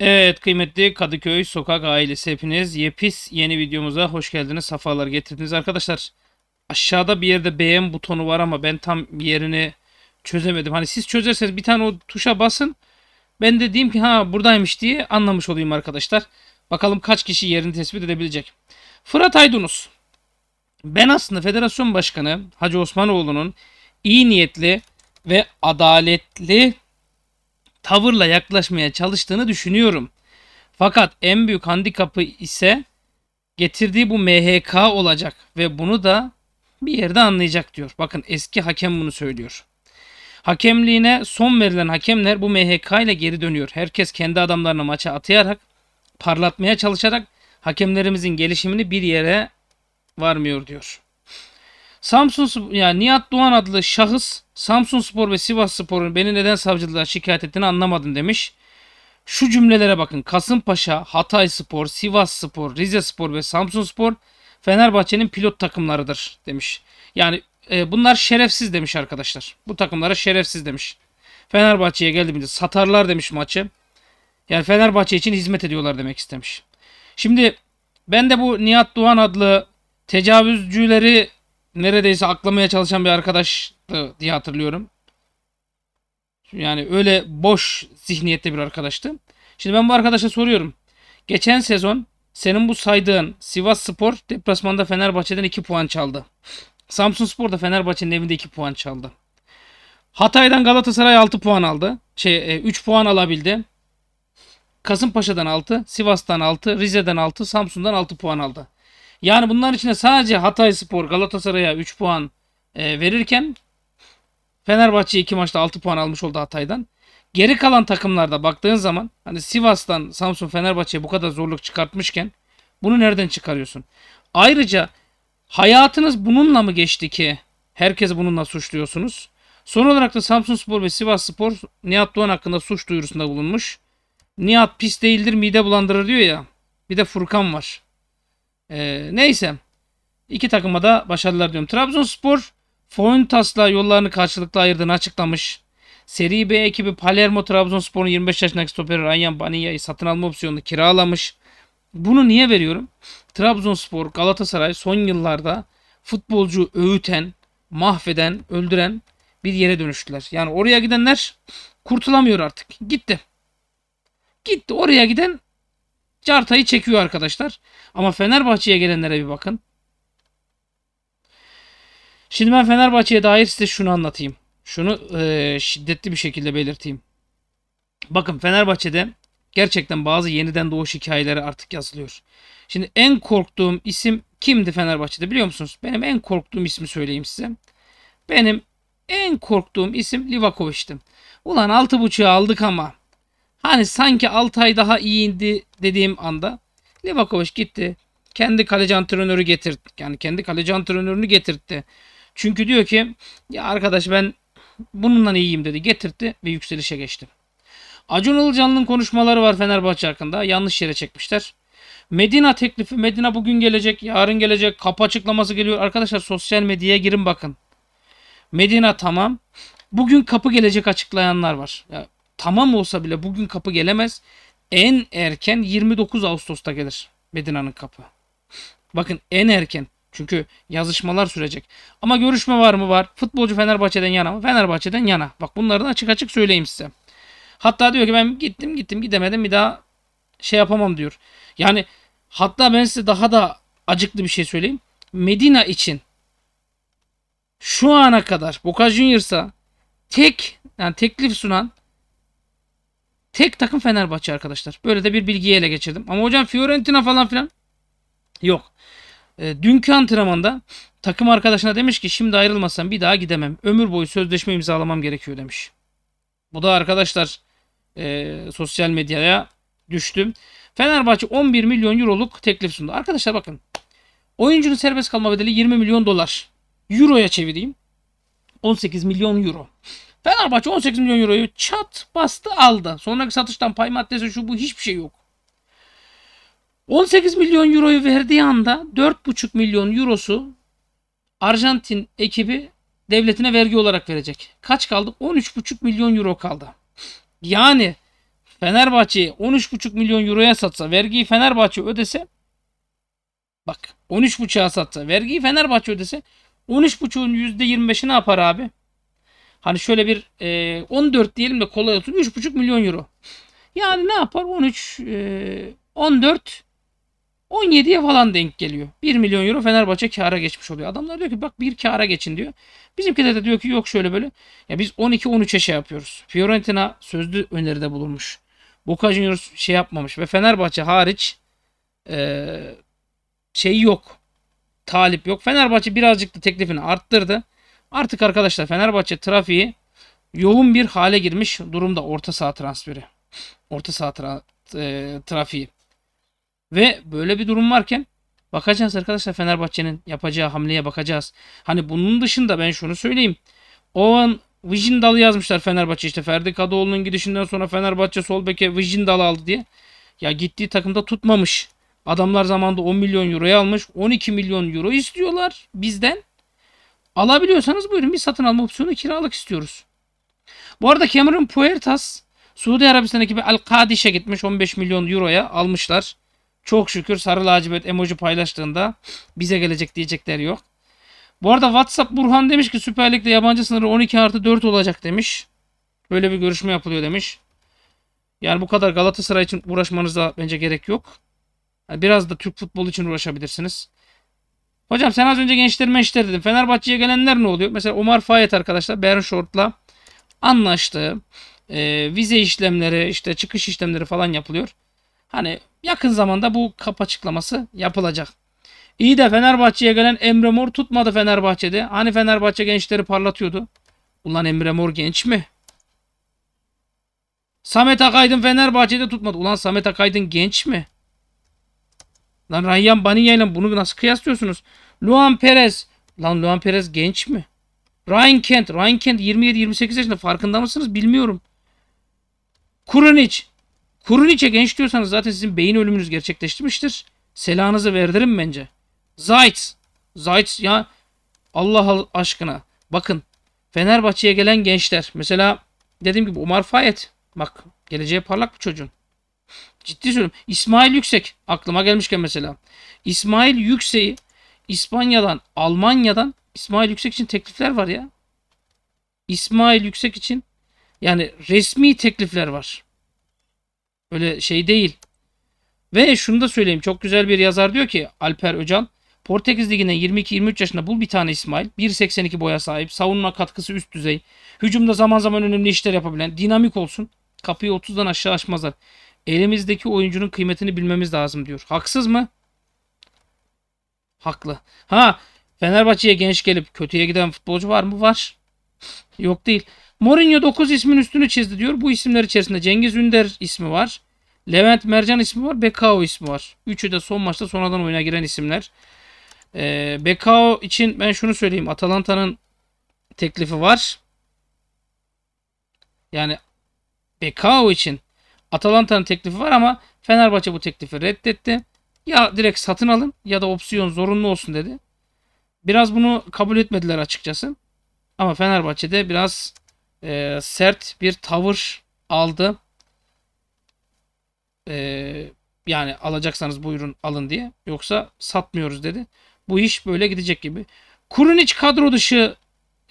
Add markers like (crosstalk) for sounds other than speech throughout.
Evet kıymetli Kadıköy Sokak ailesi hepiniz Yepis yeni videomuza hoş geldiniz. Safalar getirdiniz arkadaşlar. Aşağıda bir yerde beğen butonu var ama ben tam yerini çözemedim. Hani siz çözerseniz bir tane o tuşa basın. Ben de diyeyim ki ha buradaymış diye anlamış olayım arkadaşlar. Bakalım kaç kişi yerini tespit edebilecek. Fırat Aydınus. Ben aslında federasyon başkanı Hacı Osmanoğlu'nun iyi niyetli ve adaletli tavırla yaklaşmaya çalıştığını düşünüyorum. Fakat en büyük handikapı ise getirdiği bu MHK olacak ve bunu da bir yerde anlayacak diyor. Bakın eski hakem bunu söylüyor. Hakemliğine son verilen hakemler bu MHK ile geri dönüyor. Herkes kendi adamlarını maça atayarak, parlatmaya çalışarak hakemlerimizin gelişimini bir yere varmıyor diyor. Samsun yani Nihat Doğan adlı şahıs Samsun Spor ve Sivas Spor'un beni neden savcılığa şikayet ettiğini anlamadım demiş. Şu cümlelere bakın. Kasımpaşa, Hatay Spor, Sivas Spor, Rize Spor ve Samsun Spor Fenerbahçe'nin pilot takımlarıdır demiş. Yani e, bunlar şerefsiz demiş arkadaşlar. Bu takımlara şerefsiz demiş. Fenerbahçe'ye geldiğimizde satarlar demiş maçı. Yani Fenerbahçe için hizmet ediyorlar demek istemiş. Şimdi ben de bu Nihat Doğan adlı tecavüzcüleri neredeyse aklamaya çalışan bir arkadaştı diye hatırlıyorum. Yani öyle boş zihniyette bir arkadaştı. Şimdi ben bu arkadaşa soruyorum. Geçen sezon senin bu saydığın Sivas Spor deplasmanda Fenerbahçe'den 2 puan çaldı. Samsun Spor da Fenerbahçe'nin evinde 2 puan çaldı. Hatay'dan Galatasaray 6 puan aldı. Şey 3 e, puan alabildi. Kasımpaşa'dan 6, Sivas'tan 6, Rize'den 6, Samsun'dan 6 puan aldı. Yani bunlar içinde sadece Hatay Spor Galatasaray'a 3 puan e, verirken Fenerbahçe 2 maçta 6 puan almış oldu Hatay'dan. Geri kalan takımlarda baktığın zaman hani Sivas'tan Samsun Fenerbahçe'ye bu kadar zorluk çıkartmışken bunu nereden çıkarıyorsun? Ayrıca hayatınız bununla mı geçti ki herkes bununla suçluyorsunuz? Son olarak da Samsun Spor ve Sivas Spor Nihat Doğan hakkında suç duyurusunda bulunmuş. Nihat pis değildir mide bulandırır diyor ya. Bir de Furkan var. E, neyse. İki takıma da başarılar diyorum. Trabzonspor Fointas'la yollarını karşılıklı ayırdığını açıklamış. Seri B ekibi Palermo Trabzonspor'un 25 yaşındaki stoperi Ryan Baniya'yı satın alma opsiyonunu kiralamış. Bunu niye veriyorum? Trabzonspor, Galatasaray son yıllarda futbolcu öğüten, mahveden, öldüren bir yere dönüştüler. Yani oraya gidenler kurtulamıyor artık. Gitti. Gitti. Oraya giden Carta'yı çekiyor arkadaşlar. Ama Fenerbahçe'ye gelenlere bir bakın. Şimdi ben Fenerbahçe'ye dair size şunu anlatayım. Şunu e, şiddetli bir şekilde belirteyim. Bakın Fenerbahçe'de gerçekten bazı yeniden doğuş hikayeleri artık yazılıyor. Şimdi en korktuğum isim kimdi Fenerbahçe'de biliyor musunuz? Benim en korktuğum ismi söyleyeyim size. Benim en korktuğum isim Livakovic'ti. Ulan 6.5'ı aldık ama Hani sanki Altay daha iyi dediğim anda Livakovic gitti. Kendi kaleci antrenörü getirdi. Yani kendi kaleci antrenörünü getirtti. Çünkü diyor ki ya arkadaş ben bununla iyiyim dedi. Getirtti ve yükselişe geçti. Acun Ilıcan'ın konuşmaları var Fenerbahçe hakkında. Yanlış yere çekmişler. Medina teklifi. Medina bugün gelecek, yarın gelecek. Kapı açıklaması geliyor. Arkadaşlar sosyal medyaya girin bakın. Medina tamam. Bugün kapı gelecek açıklayanlar var. Ya, tamam olsa bile bugün kapı gelemez. En erken 29 Ağustos'ta gelir Medina'nın kapı. Bakın en erken. Çünkü yazışmalar sürecek. Ama görüşme var mı? Var. Futbolcu Fenerbahçe'den yana mı? Fenerbahçe'den yana. Bak bunlardan açık açık söyleyeyim size. Hatta diyor ki ben gittim gittim gidemedim bir daha şey yapamam diyor. Yani hatta ben size daha da acıklı bir şey söyleyeyim. Medina için şu ana kadar Boca Juniors'a tek yani teklif sunan Tek takım Fenerbahçe arkadaşlar. Böyle de bir bilgiyi ele geçirdim. Ama hocam Fiorentina falan filan yok. E, dünkü antrenmanda takım arkadaşına demiş ki şimdi ayrılmasam bir daha gidemem. Ömür boyu sözleşme imzalamam gerekiyor demiş. Bu da arkadaşlar e, sosyal medyaya düştüm. Fenerbahçe 11 milyon euroluk teklif sundu. Arkadaşlar bakın. Oyuncunun serbest kalma bedeli 20 milyon dolar. Euro'ya çevireyim. 18 milyon euro. Fenerbahçe 18 milyon euroyu çat bastı aldı. Sonraki satıştan pay maddesi şu bu hiçbir şey yok. 18 milyon euroyu verdiği anda 4,5 milyon eurosu Arjantin ekibi devletine vergi olarak verecek. Kaç kaldı? 13,5 milyon euro kaldı. Yani Fenerbahçe'yi 13,5 milyon euroya satsa, vergiyi Fenerbahçe ödese bak 13,5'a satsa, vergiyi Fenerbahçe ödese 13,5'un %25'i ne yapar abi? Hani şöyle bir e, 14 diyelim de kolay olsun 3,5 milyon euro. Yani ne yapar? 13 e, 14 17'ye falan denk geliyor. 1 milyon euro Fenerbahçe kâra geçmiş oluyor. Adamlar diyor ki bak bir kâra geçin diyor. Bizimkiler de diyor ki yok şöyle böyle. Ya biz 12-13'e şey yapıyoruz. Fiorentina sözlü öneride bulunmuş. Boca Juniors şey yapmamış. Ve Fenerbahçe hariç e, şey yok. Talip yok. Fenerbahçe birazcık da teklifini arttırdı. Artık arkadaşlar Fenerbahçe trafiği yoğun bir hale girmiş durumda orta saha transferi. Orta saha tra e, trafiği. Ve böyle bir durum varken bakacağız arkadaşlar Fenerbahçe'nin yapacağı hamleye bakacağız. Hani bunun dışında ben şunu söyleyeyim. O an dalı yazmışlar Fenerbahçe işte. Ferdi Kadıoğlu'nun gidişinden sonra Fenerbahçe sol beke dalı aldı diye. Ya gittiği takımda tutmamış. Adamlar zamanında 10 milyon euroya almış. 12 milyon euro istiyorlar bizden. Alabiliyorsanız buyurun bir satın alma opsiyonu kiralık istiyoruz. Bu arada Cameron Puertas Suudi Arabistan'daki bir Al-Kadiş'e gitmiş 15 milyon euroya almışlar. Çok şükür sarı lacivert emoji paylaştığında bize gelecek diyecekler yok. Bu arada WhatsApp Burhan demiş ki Süper Lig'de yabancı sınırı 12 artı 4 olacak demiş. Böyle bir görüşme yapılıyor demiş. Yani bu kadar Galatasaray için uğraşmanıza bence gerek yok. biraz da Türk futbolu için uğraşabilirsiniz. Hocam sen az önce gençleştirme işleri dedin. Fenerbahçe'ye gelenler ne oluyor? Mesela Omar Fayet arkadaşlar shortla anlaştı. Ee, vize işlemleri işte çıkış işlemleri falan yapılıyor. Hani yakın zamanda bu kap açıklaması yapılacak. İyi de Fenerbahçe'ye gelen Emre Mor tutmadı Fenerbahçe'de. Hani Fenerbahçe gençleri parlatıyordu. Ulan Emre Mor genç mi? Samet Akaydın Fenerbahçe'de tutmadı. Ulan Samet Akaydın genç mi? Lan Ryan Baniya ile bunu nasıl kıyaslıyorsunuz? Luan Perez. Lan Luan Perez genç mi? Ryan Kent. Ryan Kent 27-28 yaşında. Farkında mısınız? Bilmiyorum. Kurunic. Kurunic'e genç diyorsanız zaten sizin beyin ölümünüz gerçekleşmiştir. Selanızı verdirim bence. Zayt. Zayt ya Allah aşkına. Bakın Fenerbahçe'ye gelen gençler. Mesela dediğim gibi Umar Fayet. Bak geleceğe parlak bu çocuğun. Ciddi söylüyorum. İsmail Yüksek aklıma gelmişken mesela. İsmail Yüksek'i İspanya'dan, Almanya'dan İsmail Yüksek için teklifler var ya. İsmail Yüksek için yani resmi teklifler var. Öyle şey değil. Ve şunu da söyleyeyim. Çok güzel bir yazar diyor ki Alper Öcan. Portekiz Ligi'ne 22-23 yaşında bul bir tane İsmail. 1.82 boya sahip. Savunma katkısı üst düzey. Hücumda zaman zaman önemli işler yapabilen. Dinamik olsun. Kapıyı 30'dan aşağı açmazlar. Elimizdeki oyuncunun kıymetini bilmemiz lazım diyor. Haksız mı? Haklı. Ha Fenerbahçe'ye genç gelip kötüye giden futbolcu var mı? Var. (laughs) Yok değil. Mourinho 9 ismin üstünü çizdi diyor. Bu isimler içerisinde Cengiz Ünder ismi var. Levent Mercan ismi var. Bekao ismi var. Üçü de son maçta sonradan oyuna giren isimler. Ee, Bekao için ben şunu söyleyeyim. Atalanta'nın teklifi var. Yani Bekao için Atalanta'nın teklifi var ama Fenerbahçe bu teklifi reddetti. Ya direkt satın alın ya da opsiyon zorunlu olsun dedi. Biraz bunu kabul etmediler açıkçası. Ama Fenerbahçe'de biraz e, sert bir tavır aldı. E, yani alacaksanız buyurun alın diye. Yoksa satmıyoruz dedi. Bu iş böyle gidecek gibi. Kurunic kadro dışı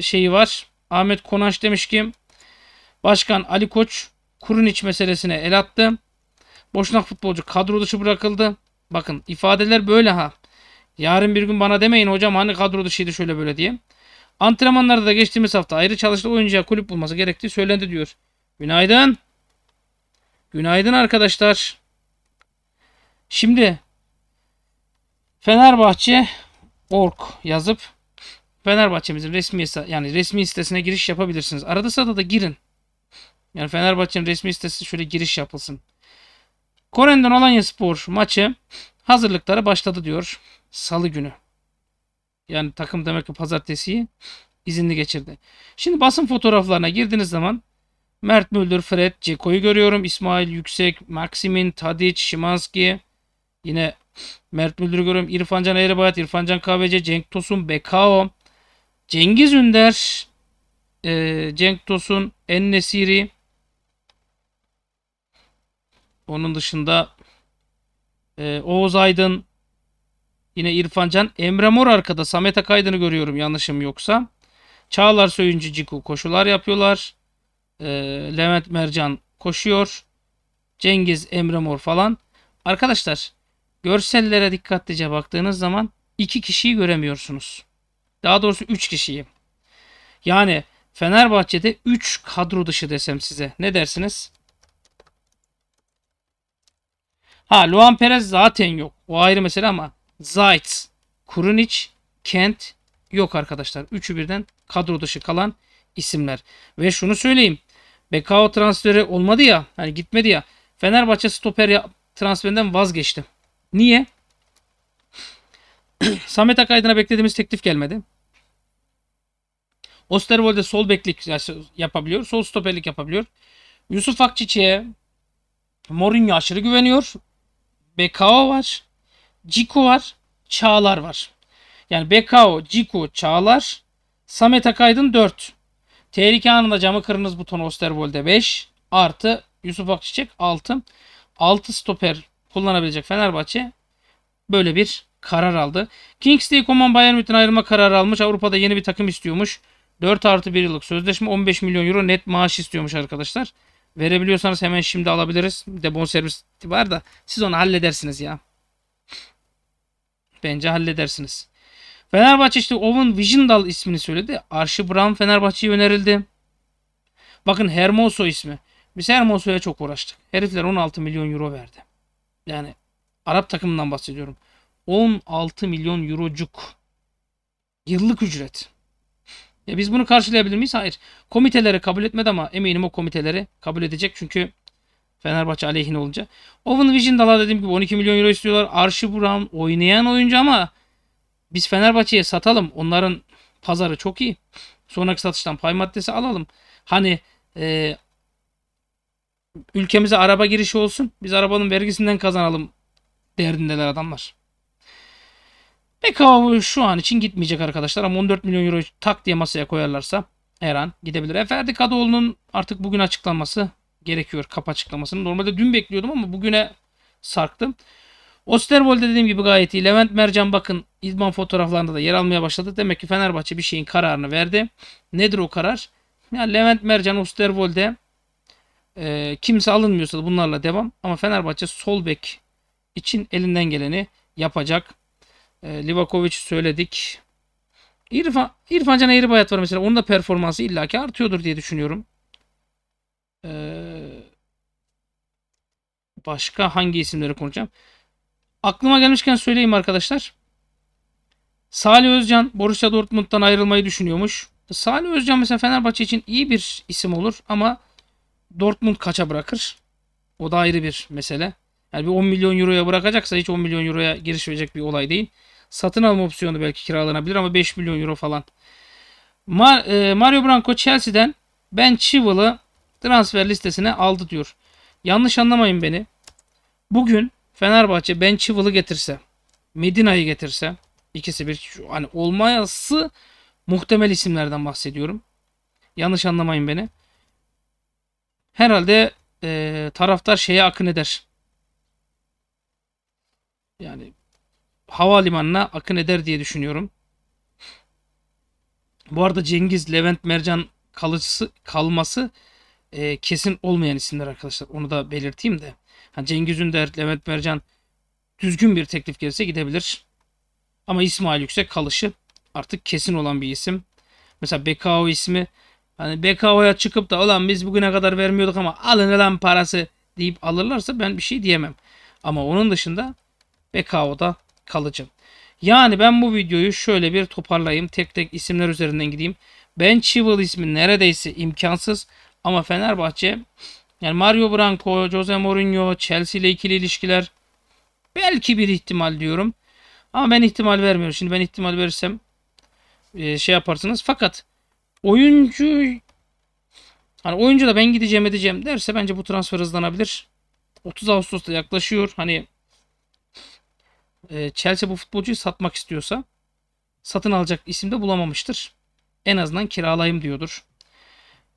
şeyi var. Ahmet Konaş demiş ki Başkan Ali Koç Kurun iç meselesine el attı. Boşnak futbolcu kadro dışı bırakıldı. Bakın ifadeler böyle ha. Yarın bir gün bana demeyin hocam hani kadro dışıydı şöyle böyle diye. Antrenmanlarda da geçtiğimiz hafta ayrı çalıştı, oyuncuya kulüp bulması gerektiği söylendi diyor. Günaydın. Günaydın arkadaşlar. Şimdi Fenerbahçe org yazıp Fenerbahçe'mizin resmi yani resmi sitesine giriş yapabilirsiniz. Arada sırada da girin. Yani Fenerbahçe'nin resmi sitesi şöyle giriş yapılsın. Korenden Alanya Spor maçı hazırlıkları başladı diyor. Salı günü. Yani takım demek ki pazartesiyi izinli geçirdi. Şimdi basın fotoğraflarına girdiğiniz zaman Mert Müldür, Fred, Ceko'yu görüyorum. İsmail Yüksek, Maksimin, Tadic, Şimanski. Yine Mert Müldür'ü görüyorum. İrfancan Erebayat, İrfancan Kahveci, Cenk Tosun, Bekao, Cengiz Ünder, e, Cenk Tosun, Ennesiri, onun dışında e, Oğuz Aydın, yine İrfan Can, Emre Mor arkada Samet Akaydın'ı görüyorum yanlışım yoksa. Çağlar Söyüncü Ciku koşular yapıyorlar. E, Levent Mercan koşuyor. Cengiz Emre Mor falan. Arkadaşlar görsellere dikkatlice baktığınız zaman iki kişiyi göremiyorsunuz. Daha doğrusu üç kişiyi. Yani Fenerbahçe'de 3 kadro dışı desem size. Ne dersiniz? Ha Luan Perez zaten yok. O ayrı mesele ama Zayt, Kurunic, Kent yok arkadaşlar. Üçü birden kadro dışı kalan isimler. Ve şunu söyleyeyim. Bekao transferi olmadı ya. Hani gitmedi ya. Fenerbahçe stoper transferinden vazgeçti. Niye? (clears throat) Samet Akaydın'a beklediğimiz teklif gelmedi. Osterwold'e sol beklik yapabiliyor. Sol stoperlik yapabiliyor. Yusuf Akçiçi'ye Mourinho aşırı güveniyor. Bekao var. Ciku var. Çağlar var. Yani Bekao, Ciku, Çağlar. Samet Akaydın 4. Tehlike anında camı kırınız butonu Osterwold'e 5. Artı Yusuf Akçiçek 6. 6 stoper kullanabilecek Fenerbahçe böyle bir karar aldı. Kings Day Coman Bayern Münih'ten ayrılma kararı almış. Avrupa'da yeni bir takım istiyormuş. 4 artı 1 yıllık sözleşme 15 milyon euro net maaş istiyormuş arkadaşlar. Verebiliyorsanız hemen şimdi alabiliriz. Bir de bonservis var da siz onu halledersiniz ya. Bence halledersiniz. Fenerbahçe işte Owen Vijindal ismini söyledi. Arşi Brown Fenerbahçe'ye önerildi. Bakın Hermoso ismi. Biz Hermoso'ya çok uğraştık. Herifler 16 milyon euro verdi. Yani Arap takımından bahsediyorum. 16 milyon eurocuk. Yıllık ücret. Ya e, biz bunu karşılayabilir miyiz? Hayır. Komiteleri kabul etmedi ama eminim o komiteleri kabul edecek. Çünkü Fenerbahçe aleyhine olunca. Oven dala dediğim gibi 12 milyon euro istiyorlar. Arşi Buram oynayan oyuncu ama biz Fenerbahçe'ye satalım. Onların pazarı çok iyi. Sonraki satıştan pay maddesi alalım. Hani e, ülkemize araba girişi olsun. Biz arabanın vergisinden kazanalım derdindeler adamlar. Ve şu an için gitmeyecek arkadaşlar ama 14 milyon euro tak diye masaya koyarlarsa Eren gidebilir. Eferdi Kadıoğlu'nun artık bugün açıklanması gerekiyor. Kap açıklamasını. Normalde dün bekliyordum ama bugüne sarktım. Osterwold'e dediğim gibi gayet iyi. Levent Mercan bakın idman fotoğraflarında da yer almaya başladı. Demek ki Fenerbahçe bir şeyin kararını verdi. Nedir o karar? Ya Levent Mercan Osterwold'e e, kimse alınmıyorsa bunlarla devam. Ama Fenerbahçe sol bek için elinden geleni yapacak. E, Livakovic'i söyledik. İrfan, İrfan Can Eğribayat var mesela. Onun da performansı illaki artıyordur diye düşünüyorum. Ee, başka hangi isimleri konuşacağım? Aklıma gelmişken söyleyeyim arkadaşlar. Salih Özcan Borussia Dortmund'dan ayrılmayı düşünüyormuş. Salih Özcan mesela Fenerbahçe için iyi bir isim olur ama Dortmund kaça bırakır? O da ayrı bir mesele. Yani bir 10 milyon euroya bırakacaksa hiç 10 milyon euroya girişecek bir olay değil satın alma opsiyonu belki kiralanabilir ama 5 milyon euro falan. Mar e, Mario Branco Chelsea'den Ben Chivalı transfer listesine aldı diyor. Yanlış anlamayın beni. Bugün Fenerbahçe Ben Chivalı getirse, Medina'yı getirse ikisi bir hani olmayası muhtemel isimlerden bahsediyorum. Yanlış anlamayın beni. Herhalde e, taraftar şeye akın eder. Yani havalimanına akın eder diye düşünüyorum. Bu arada Cengiz, Levent, Mercan kalıcısı kalması e, kesin olmayan isimler arkadaşlar. Onu da belirteyim de. Yani Cengiz Ünder, Levent Mercan düzgün bir teklif gelirse gidebilir. Ama İsmail Yüksek kalışı artık kesin olan bir isim. Mesela Bekao ismi hani Bekao'ya çıkıp da olan biz bugüne kadar vermiyorduk ama alın lan parası deyip alırlarsa ben bir şey diyemem. Ama onun dışında Bekao'da kalıcı. Yani ben bu videoyu şöyle bir toparlayayım. Tek tek isimler üzerinden gideyim. Ben Chival ismi neredeyse imkansız ama Fenerbahçe yani Mario Branco, Jose Mourinho, Chelsea ile ikili ilişkiler belki bir ihtimal diyorum. Ama ben ihtimal vermiyorum. Şimdi ben ihtimal verirsem e, şey yaparsınız. Fakat oyuncu hani oyuncu da ben gideceğim edeceğim derse bence bu transfer hızlanabilir. 30 Ağustos'ta yaklaşıyor. Hani e, Chelsea bu futbolcuyu satmak istiyorsa satın alacak isim de bulamamıştır. En azından kiralayayım diyordur.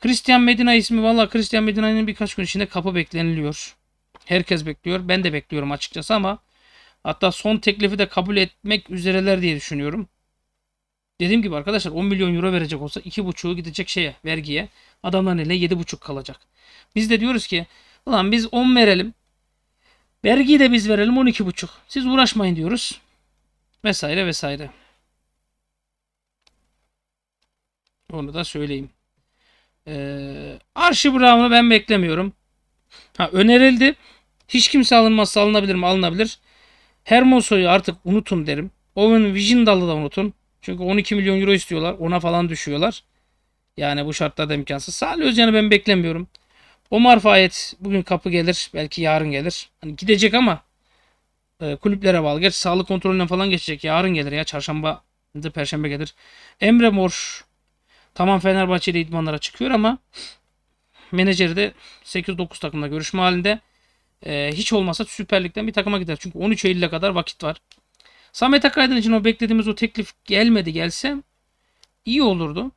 Christian Medina ismi valla Christian Medina'nın birkaç gün içinde kapı bekleniliyor. Herkes bekliyor. Ben de bekliyorum açıkçası ama hatta son teklifi de kabul etmek üzereler diye düşünüyorum. Dediğim gibi arkadaşlar 10 milyon euro verecek olsa 2,5'u gidecek şeye vergiye. Adamların eline 7,5 kalacak. Biz de diyoruz ki ulan biz 10 verelim. Vergiyi de biz verelim 12,5. Siz uğraşmayın diyoruz. Vesaire vesaire. Onu da söyleyeyim. Ee, Arşi Brown'u ben beklemiyorum. Ha, önerildi. Hiç kimse alınmazsa alınabilir mi? Alınabilir. Hermoso'yu artık unutun derim. Owen Vigindal'ı da unutun. Çünkü 12 milyon euro istiyorlar. Ona falan düşüyorlar. Yani bu şartlarda imkansız. Salih Özcan'ı ben beklemiyorum. O marfayet bugün kapı gelir. Belki yarın gelir. Hani gidecek ama e, kulüplere bağlı. Gerçi sağlık kontrolünden falan geçecek. Yarın gelir ya. Çarşamba da perşembe gelir. Emre Mor tamam Fenerbahçe ile idmanlara çıkıyor ama menajeri de 8-9 takımla görüşme halinde. E, hiç olmazsa Süper Lig'den bir takıma gider. Çünkü 13 Eylül'e kadar vakit var. Samet Akaydın için o beklediğimiz o teklif gelmedi gelse iyi olurdu.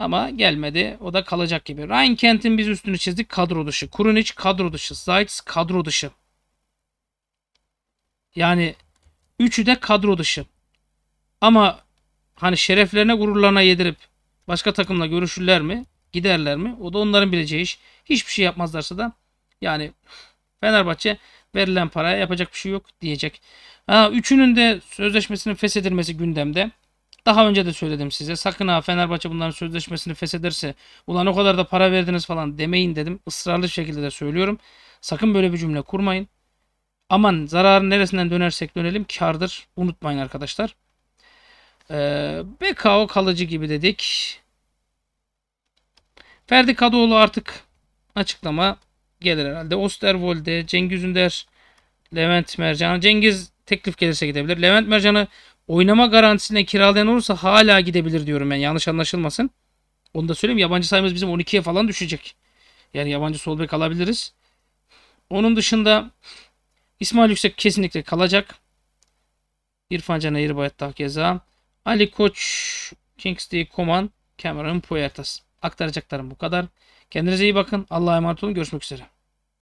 Ama gelmedi. O da kalacak gibi. Ryan Kent'in biz üstünü çizdik. Kadro dışı. Kurunic kadro dışı. Zaitz kadro dışı. Yani üçü de kadro dışı. Ama hani şereflerine gururlarına yedirip başka takımla görüşürler mi? Giderler mi? O da onların bileceği iş. Hiçbir şey yapmazlarsa da yani Fenerbahçe verilen paraya yapacak bir şey yok diyecek. Ha, üçünün de sözleşmesinin feshedilmesi gündemde. Daha önce de söyledim size. Sakın ha Fenerbahçe bunların sözleşmesini feshederse ulan o kadar da para verdiniz falan demeyin dedim. Israrlı şekilde de söylüyorum. Sakın böyle bir cümle kurmayın. Aman zararın neresinden dönersek dönelim kardır. Unutmayın arkadaşlar. Ee, BKO kalıcı gibi dedik. Ferdi Kadıoğlu artık açıklama gelir herhalde. Osterwolde, Cengiz Ünder, Levent Mercan. Cengiz teklif gelirse gidebilir. Levent Mercan'ı Oynama garantisine kiralayan olursa hala gidebilir diyorum ben. Yanlış anlaşılmasın. Onu da söyleyeyim. Yabancı sayımız bizim 12'ye falan düşecek. Yani yabancı sol bek alabiliriz. Onun dışında İsmail Yüksek kesinlikle kalacak. İrfan Can Eğribayat daha keza. Ali Koç, Kingsley Koman Cameron Puertas. Aktaracaklarım bu kadar. Kendinize iyi bakın. Allah'a emanet olun. Görüşmek üzere.